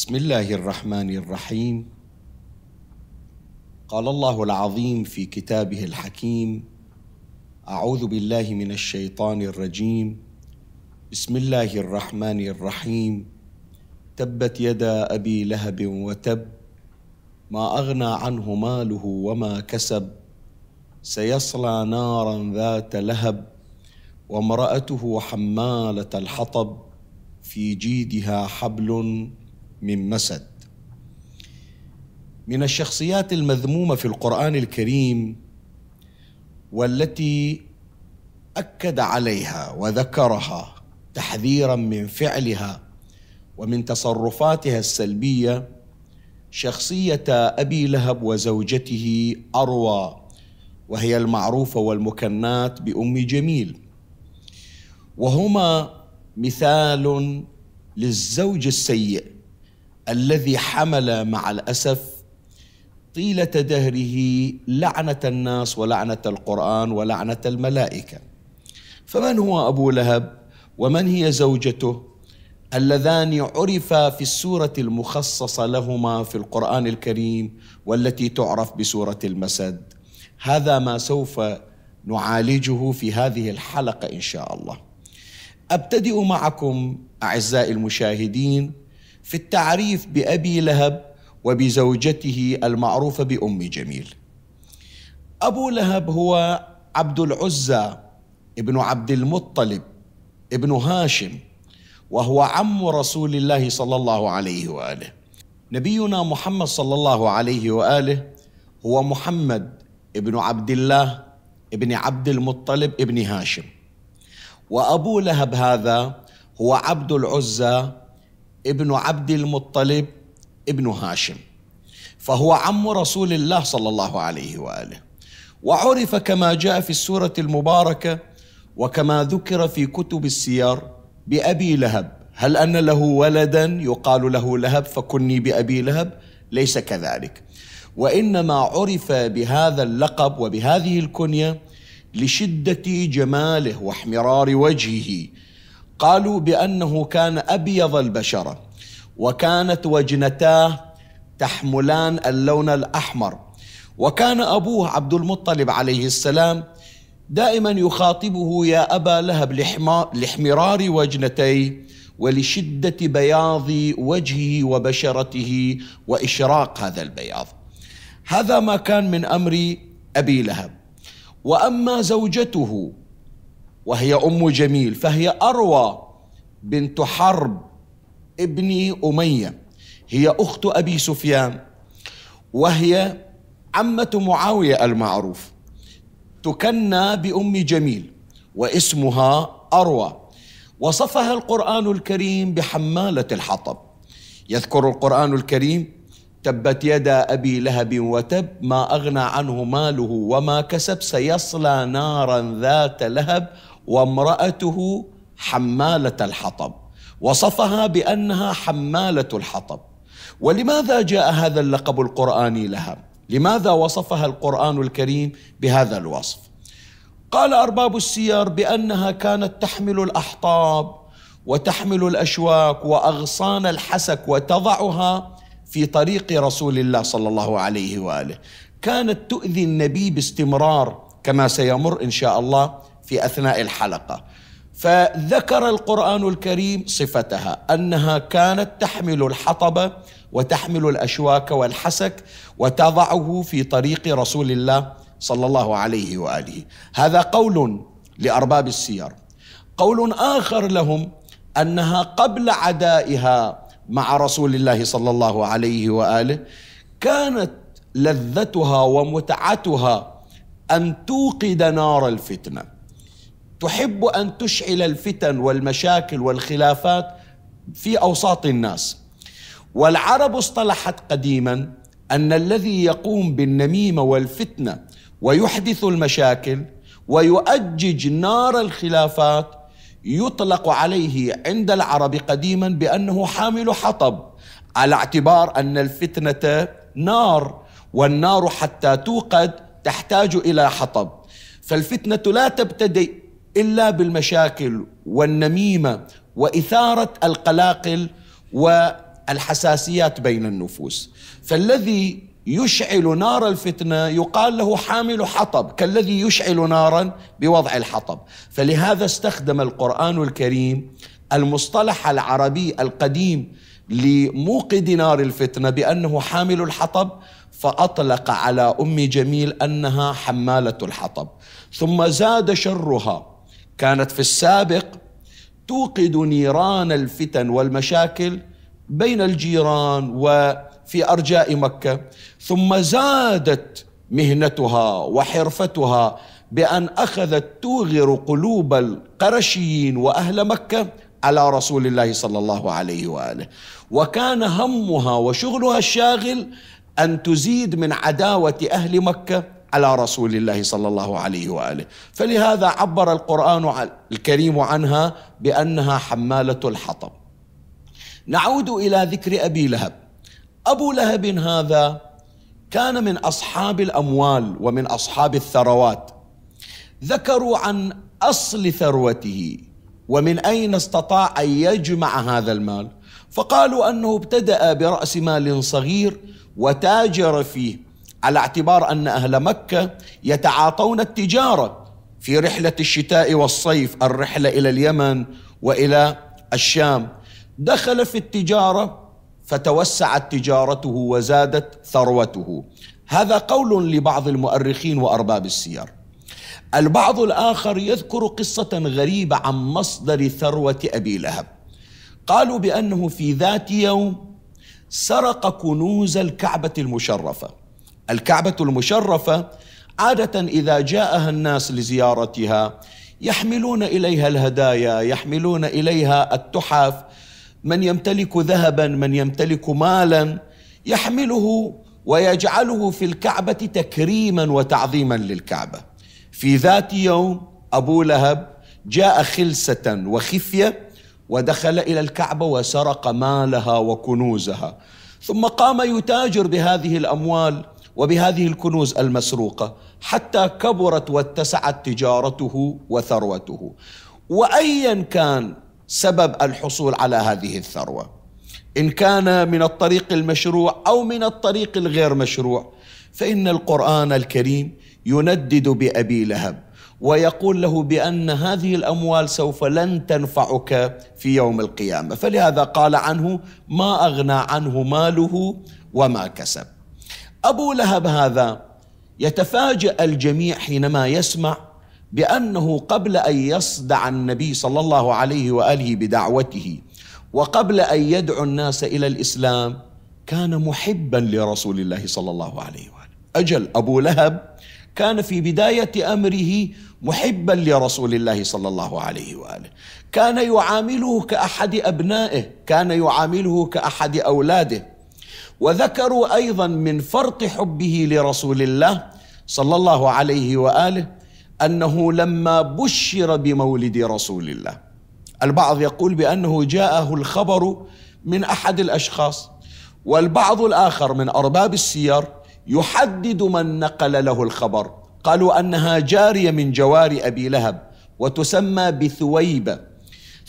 بسم الله الرحمن الرحيم قال الله العظيم في كتابه الحكيم اعوذ بالله من الشيطان الرجيم بسم الله الرحمن الرحيم تبت يدا ابي لهب وتب ما اغنى عنه ماله وما كسب سيصلى نارا ذات لهب وامراته حماله الحطب في جيدها حبل من مسد من الشخصيات المذمومه في القران الكريم والتي اكد عليها وذكرها تحذيرا من فعلها ومن تصرفاتها السلبيه شخصيه ابي لهب وزوجته اروى وهي المعروفه والمكنات بام جميل وهما مثال للزوج السيء الذي حمل مع الاسف طيله دهره لعنه الناس ولعنه القران ولعنه الملائكه فمن هو ابو لهب ومن هي زوجته اللذان عرفا في السوره المخصصه لهما في القران الكريم والتي تعرف بسوره المسد هذا ما سوف نعالجه في هذه الحلقه ان شاء الله ابتدئ معكم اعزائي المشاهدين في التعريف بأبي لهب وبزوجته المعروفة بأم جميل أبو لهب هو عبد العزى ابن عبد المطلب ابن هاشم وهو عم رسول الله صلى الله عليه وآله نبينا محمد صلى الله عليه وآله هو محمد ابن عبد الله ابن عبد المطلب ابن هاشم وأبو لهب هذا هو عبد العزى ابن عبد المطلب ابن هاشم فهو عم رسول الله صلى الله عليه واله وعرف كما جاء في السوره المباركه وكما ذكر في كتب السيار بابي لهب هل ان له ولدا يقال له لهب فكني بابي لهب ليس كذلك وانما عرف بهذا اللقب وبهذه الكنيه لشده جماله واحمرار وجهه قالوا بأنه كان أبيض البشرة وكانت وجنتاه تحملان اللون الأحمر وكان أبوه عبد المطلب عليه السلام دائما يخاطبه يا أبا لهب لحمرار وجنتي ولشدة بياض وجهه وبشرته وإشراق هذا البياض هذا ما كان من أمر أبي لهب وأما زوجته وهي أم جميل فهي أروى بنت حرب ابن أمية هي أخت أبي سفيان وهي عمة معاوية المعروف تكنى بأم جميل واسمها أروى وصفها القرآن الكريم بحمالة الحطب يذكر القرآن الكريم تبت يدا ابي لهب وتب ما اغنى عنه ماله وما كسب سيصلى نارا ذات لهب وامراته حماله الحطب وصفها بانها حماله الحطب ولماذا جاء هذا اللقب القراني لها لماذا وصفها القران الكريم بهذا الوصف قال ارباب السير بانها كانت تحمل الاحطاب وتحمل الاشواك واغصان الحسك وتضعها في طريق رسول الله صلى الله عليه واله كانت تؤذي النبي باستمرار كما سيمر ان شاء الله في اثناء الحلقه فذكر القران الكريم صفتها انها كانت تحمل الحطب وتحمل الاشواك والحسك وتضعه في طريق رسول الله صلى الله عليه واله هذا قول لارباب السير قول اخر لهم انها قبل عدائها مع رسول الله صلى الله عليه واله كانت لذتها ومتعتها ان توقد نار الفتنه تحب ان تشعل الفتن والمشاكل والخلافات في اوساط الناس والعرب اصطلحت قديما ان الذي يقوم بالنميمه والفتنه ويحدث المشاكل ويؤجج نار الخلافات يطلق عليه عند العرب قديما بانه حامل حطب على اعتبار ان الفتنه نار والنار حتى توقد تحتاج الى حطب فالفتنه لا تبتدئ الا بالمشاكل والنميمه واثاره القلاقل والحساسيات بين النفوس فالذي يشعل نار الفتنه يقال له حامل حطب كالذي يشعل نارا بوضع الحطب فلهذا استخدم القران الكريم المصطلح العربي القديم لموقد نار الفتنه بانه حامل الحطب فاطلق على ام جميل انها حماله الحطب ثم زاد شرها كانت في السابق توقد نيران الفتن والمشاكل بين الجيران و في ارجاء مكه ثم زادت مهنتها وحرفتها بان اخذت توغر قلوب القرشيين واهل مكه على رسول الله صلى الله عليه واله وكان همها وشغلها الشاغل ان تزيد من عداوه اهل مكه على رسول الله صلى الله عليه واله فلهذا عبر القران الكريم عنها بانها حماله الحطب نعود الى ذكر ابي لهب أبو لهب هذا كان من أصحاب الأموال ومن أصحاب الثروات ذكروا عن أصل ثروته ومن أين استطاع أن يجمع هذا المال فقالوا أنه ابتدأ برأس مال صغير وتاجر فيه على اعتبار أن أهل مكة يتعاطون التجارة في رحلة الشتاء والصيف الرحلة إلى اليمن وإلى الشام دخل في التجارة فتوسعت تجارته وزادت ثروته هذا قول لبعض المؤرخين وارباب السير البعض الاخر يذكر قصه غريبه عن مصدر ثروه ابي لهب قالوا بانه في ذات يوم سرق كنوز الكعبه المشرفه الكعبه المشرفه عاده اذا جاءها الناس لزيارتها يحملون اليها الهدايا يحملون اليها التحف من يمتلك ذهبا من يمتلك مالا يحمله ويجعله في الكعبه تكريما وتعظيما للكعبه في ذات يوم ابو لهب جاء خلسه وخفيه ودخل الى الكعبه وسرق مالها وكنوزها ثم قام يتاجر بهذه الاموال وبهذه الكنوز المسروقه حتى كبرت واتسعت تجارته وثروته وايا كان سبب الحصول على هذه الثروه ان كان من الطريق المشروع او من الطريق الغير مشروع فان القران الكريم يندد بابي لهب ويقول له بان هذه الاموال سوف لن تنفعك في يوم القيامه فلهذا قال عنه ما اغنى عنه ماله وما كسب ابو لهب هذا يتفاجا الجميع حينما يسمع بانه قبل ان يصدع النبي صلى الله عليه واله بدعوته وقبل ان يدعو الناس الى الاسلام كان محبا لرسول الله صلى الله عليه واله اجل ابو لهب كان في بدايه امره محبا لرسول الله صلى الله عليه واله كان يعامله كاحد ابنائه كان يعامله كاحد اولاده وذكروا ايضا من فرط حبه لرسول الله صلى الله عليه واله أنه لما بشر بمولد رسول الله البعض يقول بأنه جاءه الخبر من أحد الأشخاص والبعض الآخر من أرباب السير يحدد من نقل له الخبر قالوا أنها جارية من جوار أبي لهب وتسمى بثويبة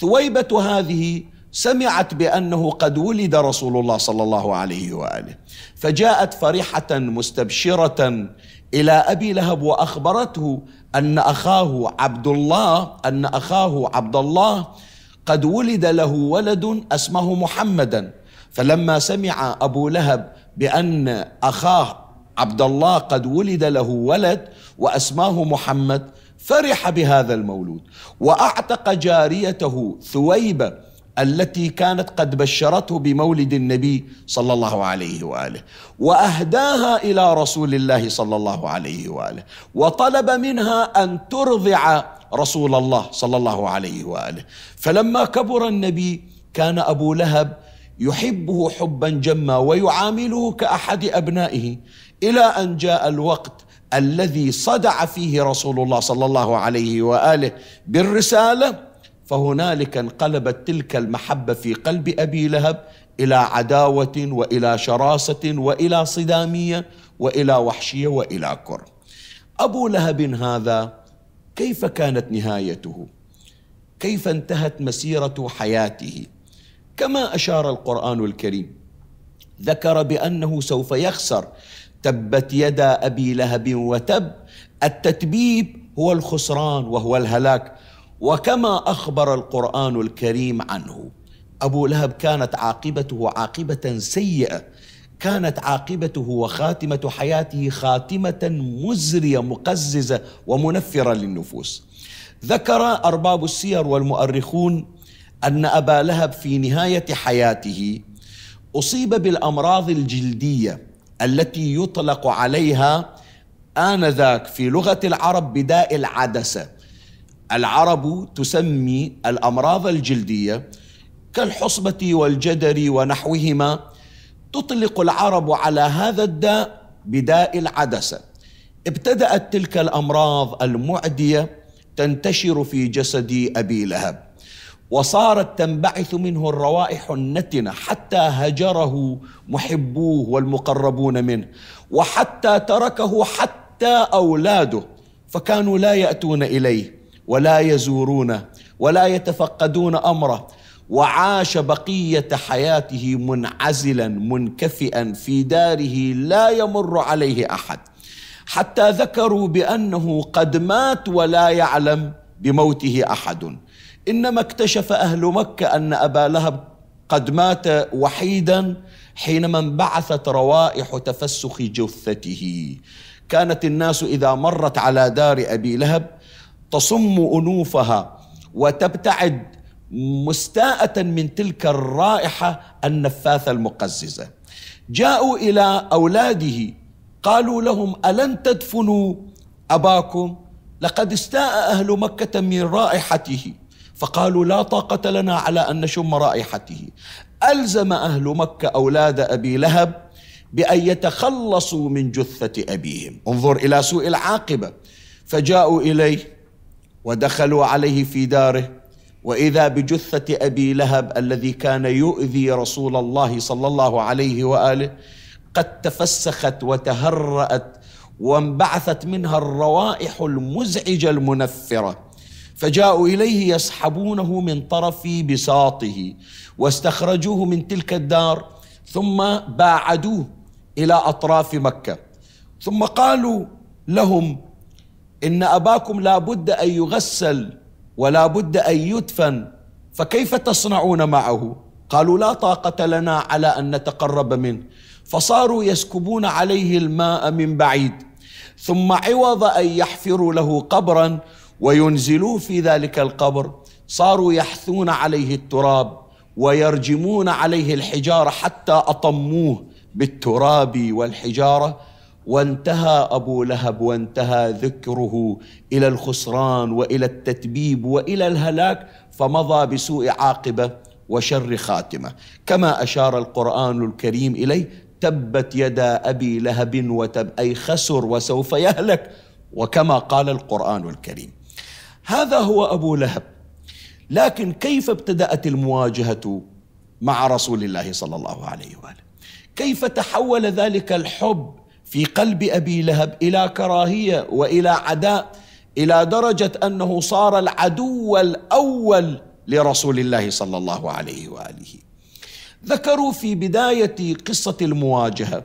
ثويبة هذه سمعت بانه قد ولد رسول الله صلى الله عليه واله فجاءت فرحه مستبشره الى ابي لهب واخبرته ان اخاه عبد الله ان اخاه عبد الله قد ولد له ولد اسمه محمدا فلما سمع ابو لهب بان اخاه عبد الله قد ولد له ولد واسماه محمد فرح بهذا المولود واعتق جاريته ثويبه التي كانت قد بشرته بمولد النبي صلى الله عليه واله واهداها الى رسول الله صلى الله عليه واله وطلب منها ان ترضع رسول الله صلى الله عليه واله فلما كبر النبي كان ابو لهب يحبه حبا جما ويعامله كاحد ابنائه الى ان جاء الوقت الذي صدع فيه رسول الله صلى الله عليه واله بالرساله فهنالك انقلبت تلك المحبة في قلب أبي لهب إلى عداوة وإلى شراسة وإلى صدامية وإلى وحشية وإلى كره أبو لهب هذا كيف كانت نهايته كيف انتهت مسيرة حياته كما أشار القرآن الكريم ذكر بأنه سوف يخسر تبت يدا أبي لهب وتب التتبيب هو الخسران وهو الهلاك وكما اخبر القران الكريم عنه ابو لهب كانت عاقبته عاقبه سيئه كانت عاقبته وخاتمه حياته خاتمه مزريه مقززه ومنفره للنفوس ذكر ارباب السير والمؤرخون ان ابا لهب في نهايه حياته اصيب بالامراض الجلديه التي يطلق عليها آنذاك في لغة العرب بداء العدسة العرب تسمي الامراض الجلديه كالحصبه والجدر ونحوهما تطلق العرب على هذا الداء بداء العدسه ابتدات تلك الامراض المعديه تنتشر في جسد ابي لهب وصارت تنبعث منه الروائح النتنه حتى هجره محبوه والمقربون منه وحتى تركه حتى اولاده فكانوا لا ياتون اليه ولا يزورونه ولا يتفقدون امره وعاش بقيه حياته منعزلا منكفئا في داره لا يمر عليه احد حتى ذكروا بانه قد مات ولا يعلم بموته احد انما اكتشف اهل مكه ان ابا لهب قد مات وحيدا حينما انبعثت روائح تفسخ جثته كانت الناس اذا مرت على دار ابي لهب تصم انوفها وتبتعد مستاءة من تلك الرائحة النفاثة المقززة جاءوا إلى أولاده قالوا لهم ألن تدفنوا أباكم لقد استاء أهل مكة من رائحته فقالوا لا طاقة لنا على أن نشم رائحته ألزم أهل مكة أولاد أبي لهب بأن يتخلصوا من جثة أبيهم انظر إلى سوء العاقبة فجاءوا إليه ودخلوا عليه في داره واذا بجثه ابي لهب الذي كان يؤذي رسول الله صلى الله عليه واله قد تفسخت وتهرات وانبعثت منها الروائح المزعجه المنفره فجاءوا اليه يسحبونه من طرف بساطه واستخرجوه من تلك الدار ثم باعدوه الى اطراف مكه ثم قالوا لهم إن أباكم لا بد أن يغسل ولا بد أن يدفن فكيف تصنعون معه قالوا لا طاقة لنا على أن نتقرب منه فصاروا يسكبون عليه الماء من بعيد ثم عوض أن يحفروا له قبرا وينزلوه في ذلك القبر صاروا يحثون عليه التراب ويرجمون عليه الحجارة حتى أطموه بالتراب والحجارة وانتهى ابو لهب وانتهى ذكره الى الخسران والى التتبيب والى الهلاك فمضى بسوء عاقبه وشر خاتمه كما اشار القران الكريم اليه تبت يدا ابي لهب وتب اي خسر وسوف يهلك وكما قال القران الكريم هذا هو ابو لهب لكن كيف ابتدات المواجهه مع رسول الله صلى الله عليه واله كيف تحول ذلك الحب في قلب ابي لهب الى كراهيه والى عداء الى درجه انه صار العدو الاول لرسول الله صلى الله عليه واله. ذكروا في بدايه قصه المواجهه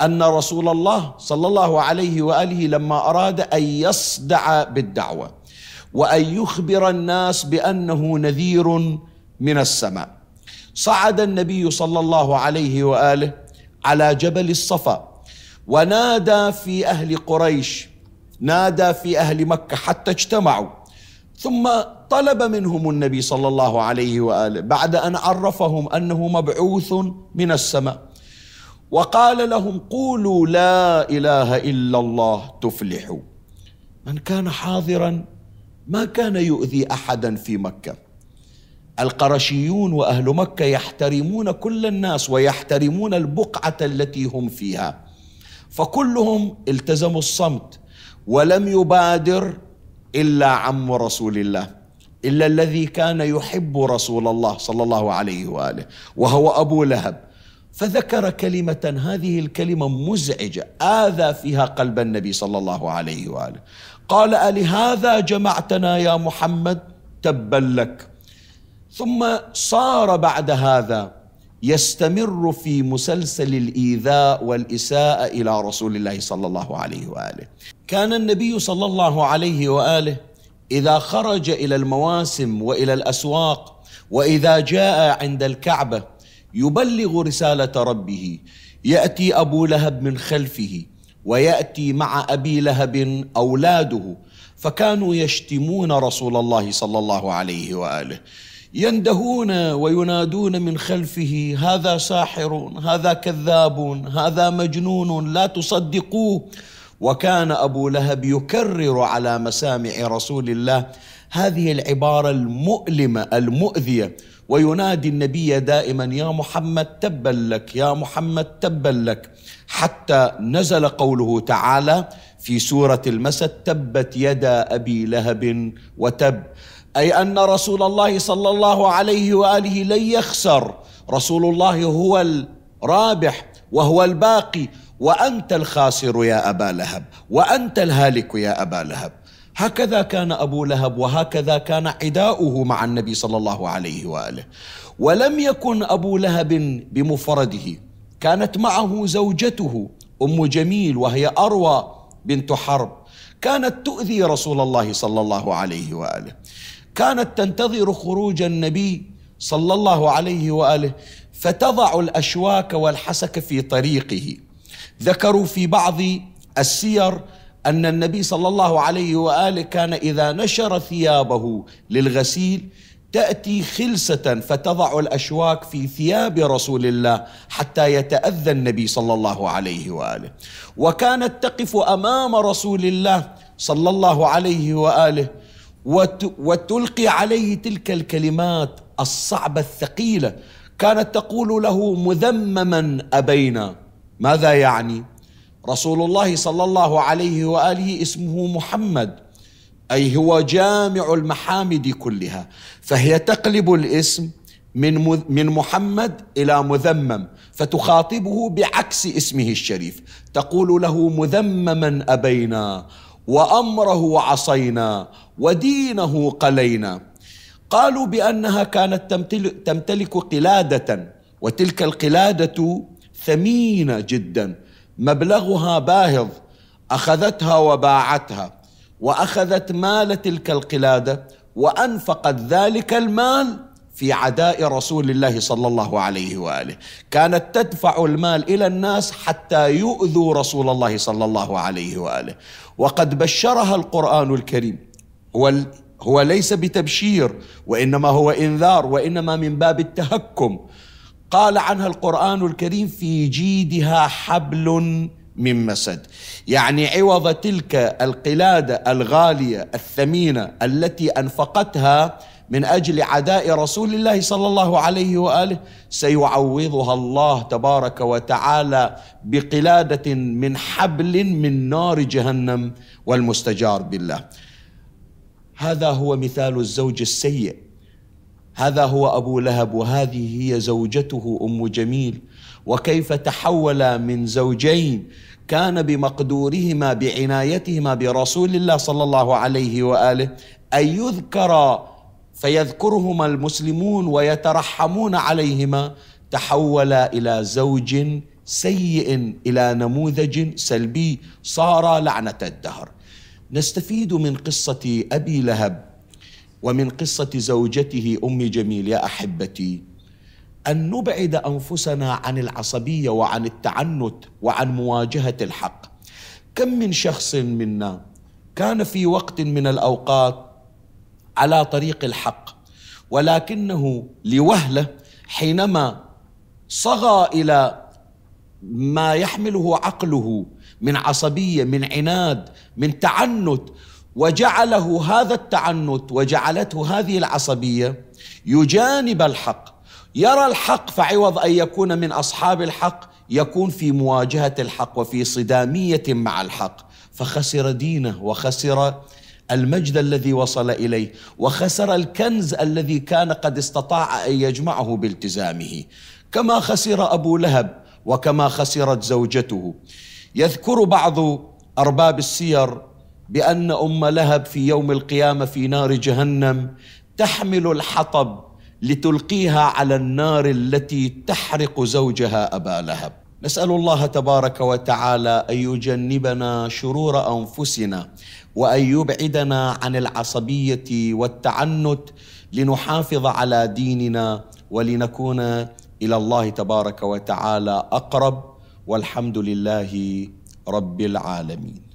ان رسول الله صلى الله عليه واله لما اراد ان يصدع بالدعوه وان يخبر الناس بانه نذير من السماء. صعد النبي صلى الله عليه واله على جبل الصفا ونادى في أهل قريش نادى في أهل مكة حتى اجتمعوا ثم طلب منهم النبي صلى الله عليه وآله بعد أن عرفهم أنه مبعوث من السماء وقال لهم قولوا لا إله إلا الله تفلحوا من كان حاضرا ما كان يؤذي أحدا في مكة القرشيون وأهل مكة يحترمون كل الناس ويحترمون البقعة التي هم فيها فكلهم التزموا الصمت ولم يبادر الا عم رسول الله الا الذي كان يحب رسول الله صلى الله عليه واله وهو ابو لهب فذكر كلمة هذه الكلمة مزعجة آذى فيها قلب النبي صلى الله عليه وآله قال ألهذا جمعتنا يا محمد تبا لك ثم صار بعد هذا يستمر في مسلسل الايذاء والاساءه الى رسول الله صلى الله عليه واله كان النبي صلى الله عليه واله اذا خرج الى المواسم والى الاسواق واذا جاء عند الكعبه يبلغ رساله ربه ياتي ابو لهب من خلفه وياتي مع ابي لهب اولاده فكانوا يشتمون رسول الله صلى الله عليه واله يندهون وينادون من خلفه هذا ساحر هذا كذاب هذا مجنون لا تصدقوه وكان ابو لهب يكرر على مسامع رسول الله هذه العباره المؤلمه المؤذيه وينادي النبي دائما يا محمد تبا لك يا محمد تبا لك حتى نزل قوله تعالى في سوره المسد تبت يدا ابي لهب وتب اي ان رسول الله صلى الله عليه واله لن يخسر رسول الله هو الرابح وهو الباقي وانت الخاسر يا ابا لهب وانت الهالك يا ابا لهب هكذا كان ابو لهب وهكذا كان عداؤه مع النبي صلى الله عليه واله ولم يكن ابو لهب بمفرده كانت معه زوجته ام جميل وهي اروى بنت حرب كانت تؤذي رسول الله صلى الله عليه واله كانت تنتظر خروج النبي صلى الله عليه واله فتضع الاشواك والحسك في طريقه ذكروا في بعض السير ان النبي صلى الله عليه واله كان اذا نشر ثيابه للغسيل تاتي خلسه فتضع الاشواك في ثياب رسول الله حتى يتاذى النبي صلى الله عليه واله وكانت تقف امام رسول الله صلى الله عليه واله وت وتلقي عليه تلك الكلمات الصعبة الثقيلة كانت تقول له مذمما أبينا ماذا يعني؟ رسول الله صلى الله عليه وآله اسمه محمد أي هو جامع المحامد كلها فهي تقلب الاسم من من محمد إلى مذمم فتخاطبه بعكس اسمه الشريف تقول له مذمما أبينا وامره عصينا ودينه قلينا قالوا بانها كانت تمتلك قلاده وتلك القلاده ثمينه جدا مبلغها باهظ اخذتها وباعتها واخذت مال تلك القلاده وانفقت ذلك المال في عداء رسول الله صلى الله عليه واله كانت تدفع المال الى الناس حتى يؤذوا رسول الله صلى الله عليه واله وقد بشرها القران الكريم هو هو ليس بتبشير وانما هو انذار وانما من باب التهكم قال عنها القران الكريم في جيدها حبل من مسد يعني عوض تلك القلاده الغاليه الثمينه التي انفقتها من اجل عداء رسول الله صلى الله عليه واله سيعوضها الله تبارك وتعالى بقلاده من حبل من نار جهنم والمستجار بالله. هذا هو مثال الزوج السيء. هذا هو ابو لهب وهذه هي زوجته ام جميل وكيف تحول من زوجين كان بمقدورهما بعنايتهما برسول الله صلى الله عليه واله ان يذكر فيذكرهما المسلمون ويترحمون عليهما تحول الى زوج سيء الى نموذج سلبي صار لعنه الدهر نستفيد من قصه ابي لهب ومن قصه زوجته ام جميل يا احبتي ان نبعد انفسنا عن العصبيه وعن التعنت وعن مواجهه الحق كم من شخص منا كان في وقت من الاوقات على طريق الحق ولكنه لوهله حينما صغى الى ما يحمله عقله من عصبيه من عناد من تعنت وجعله هذا التعنت وجعلته هذه العصبيه يجانب الحق يرى الحق فعوض ان يكون من اصحاب الحق يكون في مواجهه الحق وفي صداميه مع الحق فخسر دينه وخسر المجد الذي وصل اليه وخسر الكنز الذي كان قد استطاع ان يجمعه بالتزامه كما خسر ابو لهب وكما خسرت زوجته يذكر بعض ارباب السير بان ام لهب في يوم القيامه في نار جهنم تحمل الحطب لتلقيها على النار التي تحرق زوجها ابا لهب نسال الله تبارك وتعالى ان يجنبنا شرور انفسنا وان يبعدنا عن العصبيه والتعنت لنحافظ على ديننا ولنكون الى الله تبارك وتعالى اقرب والحمد لله رب العالمين